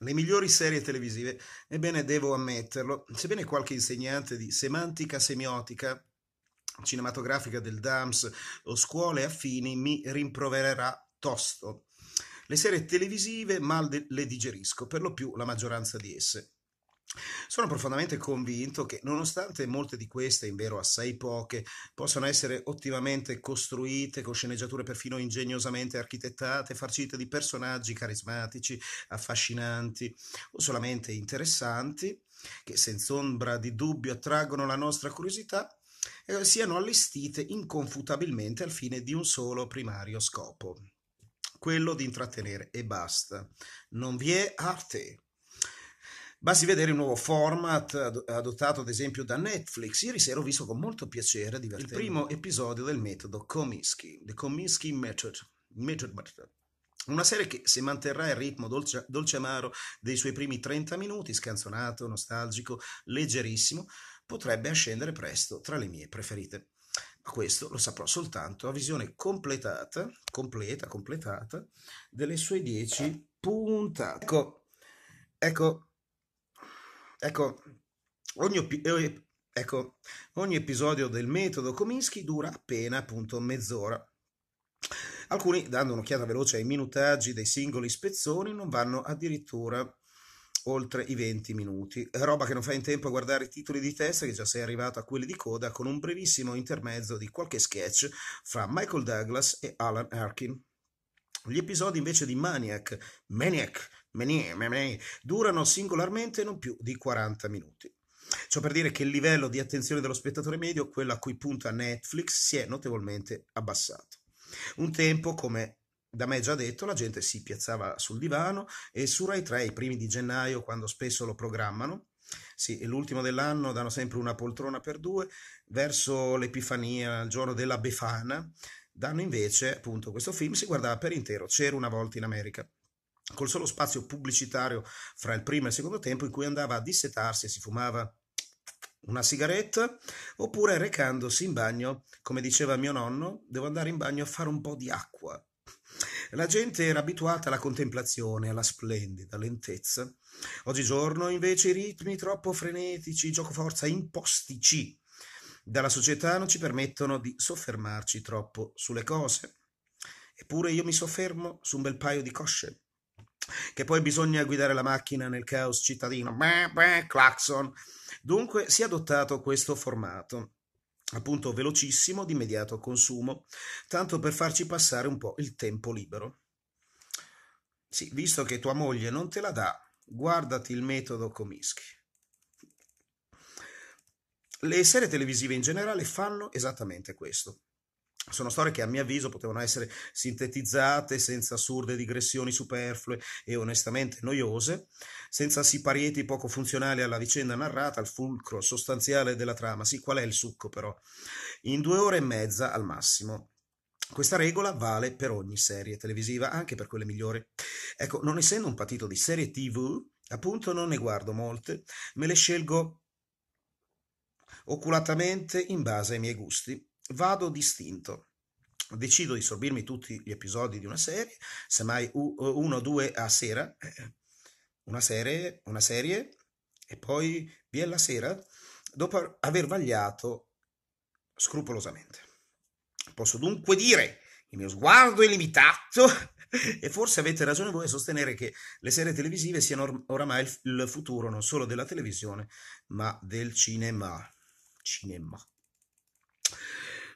le migliori serie televisive, ebbene devo ammetterlo, sebbene qualche insegnante di semantica semiotica cinematografica del DAMS o scuole affini mi rimprovererà tosto. Le serie televisive mal le digerisco, per lo più la maggioranza di esse. Sono profondamente convinto che, nonostante molte di queste, in vero assai poche, possano essere ottimamente costruite, con sceneggiature perfino ingegnosamente architettate, farcite di personaggi carismatici, affascinanti o solamente interessanti, che senz'ombra di dubbio attraggono la nostra curiosità, eh, siano allestite inconfutabilmente al fine di un solo primario scopo, quello di intrattenere e basta. Non vi è arte Basti vedere il nuovo format adottato ad esempio da Netflix. Ieri sera ho visto con molto piacere divertente. il primo episodio del metodo Comiskey, The Comiskey Method. Method. Una serie che, se manterrà il ritmo dolce, dolce amaro dei suoi primi 30 minuti, scanzonato, nostalgico, leggerissimo, potrebbe ascendere presto tra le mie preferite. Ma questo lo saprò soltanto a visione completata, completa, completata, delle sue 10 puntate. Ecco, ecco Ecco, ogni, eh, ecco, ogni episodio del metodo Cominsky dura appena appunto mezz'ora. Alcuni, dando un'occhiata veloce ai minutaggi dei singoli spezzoni, non vanno addirittura oltre i 20 minuti. Roba che non fa in tempo a guardare i titoli di testa, che già sei arrivato a quelli di coda, con un brevissimo intermezzo di qualche sketch fra Michael Douglas e Alan Arkin. Gli episodi invece di Maniac, Maniac durano singolarmente non più di 40 minuti. Ciò per dire che il livello di attenzione dello spettatore medio, quello a cui punta Netflix, si è notevolmente abbassato. Un tempo, come da me già detto, la gente si piazzava sul divano e su Rai 3 i primi di gennaio, quando spesso lo programmano, sì, l'ultimo dell'anno danno sempre una poltrona per due, verso l'Epifania, il giorno della Befana, danno invece appunto questo film, si guardava per intero, c'era una volta in America col solo spazio pubblicitario fra il primo e il secondo tempo in cui andava a dissetarsi e si fumava una sigaretta oppure recandosi in bagno, come diceva mio nonno, devo andare in bagno a fare un po' di acqua. La gente era abituata alla contemplazione, alla splendida lentezza. Oggigiorno invece i ritmi troppo frenetici, gioco forza impostici dalla società non ci permettono di soffermarci troppo sulle cose. Eppure io mi soffermo su un bel paio di cosce che poi bisogna guidare la macchina nel caos cittadino, beh, beh, clacson. Dunque si è adottato questo formato appunto velocissimo, di immediato consumo, tanto per farci passare un po' il tempo libero. Sì, visto che tua moglie non te la dà, guardati il metodo Comischi. Le serie televisive in generale fanno esattamente questo sono storie che a mio avviso potevano essere sintetizzate senza assurde digressioni superflue e onestamente noiose, senza siparieti poco funzionali alla vicenda narrata, al fulcro sostanziale della trama. Sì, qual è il succo però? In due ore e mezza al massimo. Questa regola vale per ogni serie televisiva, anche per quelle migliori. Ecco, non essendo un patito di serie TV, appunto non ne guardo molte, me le scelgo oculatamente in base ai miei gusti vado distinto. Decido di sorbirmi tutti gli episodi di una serie, semmai eh, uno o due a sera, eh, una serie, una serie, e poi via la sera, dopo aver vagliato scrupolosamente. Posso dunque dire, il mio sguardo è limitato, e forse avete ragione voi a sostenere che le serie televisive siano or- oramai il, f- il futuro non solo della televisione, ma del cinema. Cinema.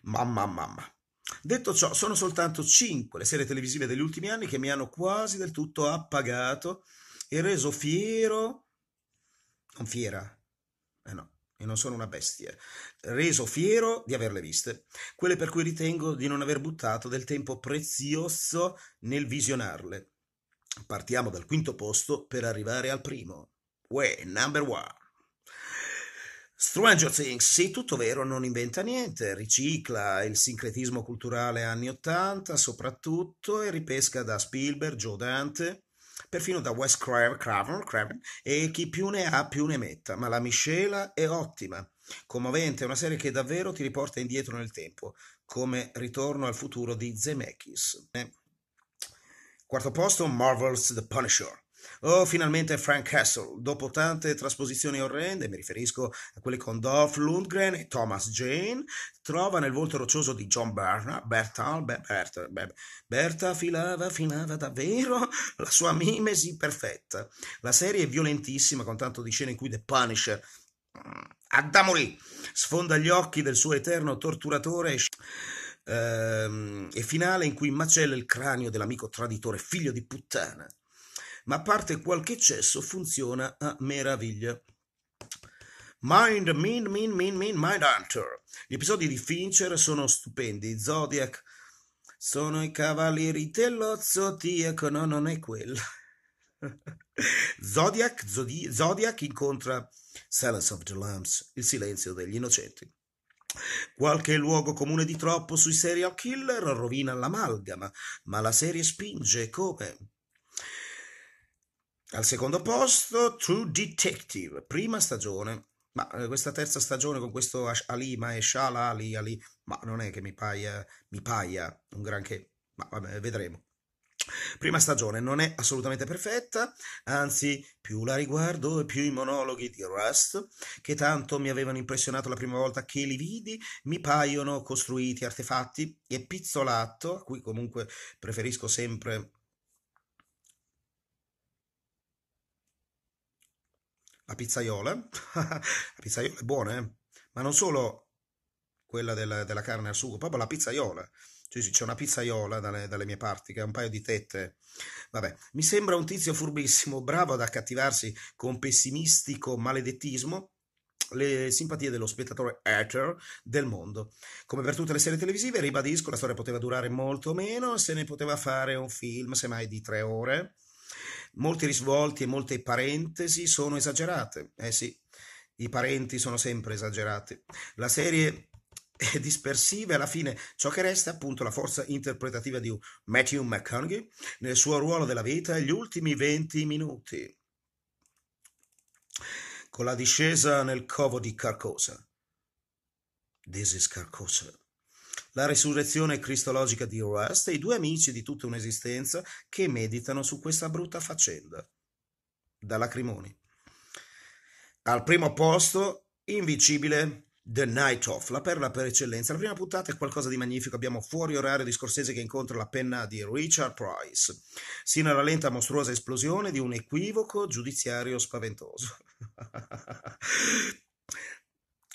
Mamma, mamma. Detto ciò, sono soltanto 5 le serie televisive degli ultimi anni che mi hanno quasi del tutto appagato e reso fiero, non fiera, eh no, e non sono una bestia, reso fiero di averle viste, quelle per cui ritengo di non aver buttato del tempo prezioso nel visionarle. Partiamo dal quinto posto per arrivare al primo. Uè, number one. Stranger Things, sì, tutto vero, non inventa niente, ricicla il sincretismo culturale anni 80 soprattutto e ripesca da Spielberg, Joe Dante, perfino da Wes Craven, Craven e chi più ne ha più ne metta, ma la miscela è ottima, commovente, è una serie che davvero ti riporta indietro nel tempo, come Ritorno al futuro di Zemeckis. Eh. Quarto posto, Marvel's The Punisher. Oh, finalmente Frank Castle, dopo tante trasposizioni orrende, mi riferisco a quelle con Dolph Lundgren e Thomas Jane, trova nel volto roccioso di John Bernard, Bertal, Berta, Berta, Berta filava, filava davvero la sua mimesi perfetta. La serie è violentissima, con tanto di scene in cui The Punisher mm, Addamori sfonda gli occhi del suo eterno torturatore ehm, e finale in cui macella il cranio dell'amico traditore, figlio di puttana ma a parte qualche eccesso funziona a meraviglia. Mind, Mind, Mind, Mind, Mind, Mind Hunter. Gli episodi di Fincher sono stupendi. Zodiac sono i cavalieri dello zodiaco. No, non è quello. Zodiac, Zodi- Zodiac incontra Silence of the Lambs, il silenzio degli innocenti. Qualche luogo comune di troppo sui serial killer rovina l'amalgama, ma la serie spinge come al secondo posto True Detective, prima stagione. Ma eh, questa terza stagione con questo Alima e Shala Ali, Ali, ma non è che mi paia, mi paia un granché. Ma vabbè, vedremo. Prima stagione non è assolutamente perfetta, anzi più la riguardo e più i monologhi di Rust, che tanto mi avevano impressionato la prima volta che li vidi, mi paiono costruiti artefatti e pizzolato, a cui comunque preferisco sempre la pizzaiola, la pizzaiola è buona, eh? ma non solo quella della, della, carne al sugo, proprio la pizzaiola. Cioè, c'è una pizzaiola dalle, dalle, mie parti che ha un paio di tette. Vabbè, mi sembra un tizio furbissimo, bravo ad accattivarsi con pessimistico maledettismo le simpatie dello spettatore hater del mondo. Come per tutte le serie televisive, ribadisco, la storia poteva durare molto meno, se ne poteva fare un film, semmai di tre ore molti risvolti e molte parentesi sono esagerate. Eh sì, i parenti sono sempre esagerati. La serie è dispersiva e alla fine ciò che resta è appunto la forza interpretativa di Matthew McConaughey nel suo ruolo della vita e gli ultimi 20 minuti. Con la discesa nel covo di Carcosa. This is Carcosa la risurrezione cristologica di Rust e i due amici di tutta un'esistenza che meditano su questa brutta faccenda. Da lacrimoni. Al primo posto, invincibile The Night Off, la perla per eccellenza. La prima puntata è qualcosa di magnifico. Abbiamo fuori orario di Scorsese che incontra la penna di Richard Price, sino alla lenta mostruosa esplosione di un equivoco giudiziario spaventoso.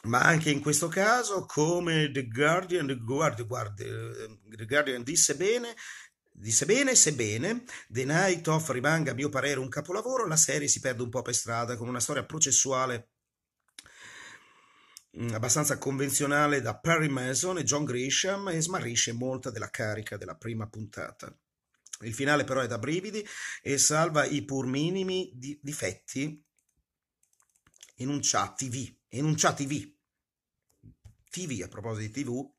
ma anche in questo caso, come The Guardian, The Guardian, guarda, eh, The Guardian disse bene, Disse bene, sebbene The Night of rimanga a mio parere un capolavoro, la serie si perde un po' per strada con una storia processuale mm, abbastanza convenzionale da Perry Mason e John Grisham e smarrisce molta della carica della prima puntata. Il finale però è da brividi e salva i pur minimi di difetti enunciati vi, enunciati vi TV, a proposito di TV,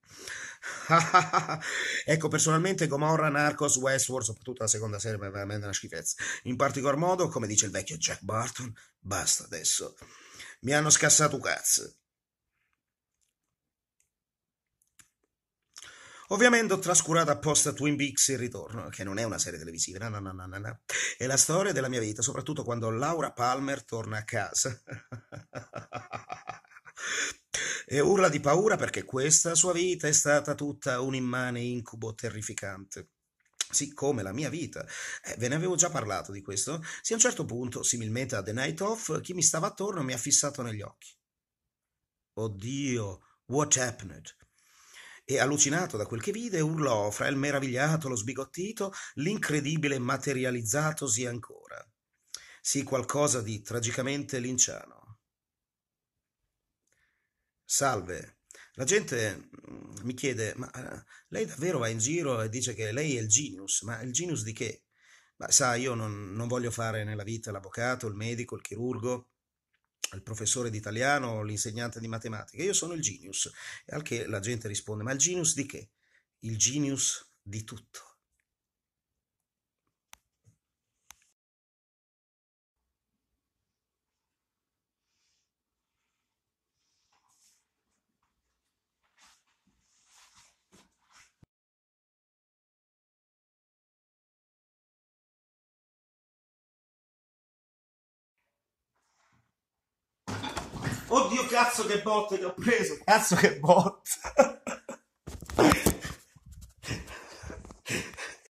ecco, personalmente Gomorra, Narcos, Westworld, soprattutto la seconda serie, è veramente una schifezza. In particolar modo, come dice il vecchio Jack Barton, basta adesso. Mi hanno scassato cazzo. Ovviamente ho trascurato apposta Twin Peaks il ritorno, che non è una serie televisiva, no, no, no, no, no. È la storia della mia vita, soprattutto quando Laura Palmer torna a casa. e urla di paura perché questa sua vita è stata tutta un immane incubo terrificante. Siccome la mia vita, eh, ve ne avevo già parlato di questo, se a un certo punto, similmente a The Night Off, chi mi stava attorno mi ha fissato negli occhi. Oddio, what happened? e allucinato da quel che vide urlò fra il meravigliato, lo sbigottito, l'incredibile materializzatosi ancora. Sì, qualcosa di tragicamente linciano. Salve. La gente mm, mi chiede, ma eh, lei davvero va in giro e dice che lei è il genius, ma il genius di che? Ma sa, io non, non voglio fare nella vita l'avvocato, il medico, il chirurgo, il professore d'italiano, italiano, l'insegnante di matematica, io sono il genius. Al che la gente risponde, ma il genius di che? Il genius di tutto Oddio, cazzo che botte che ho preso. Cazzo che botte.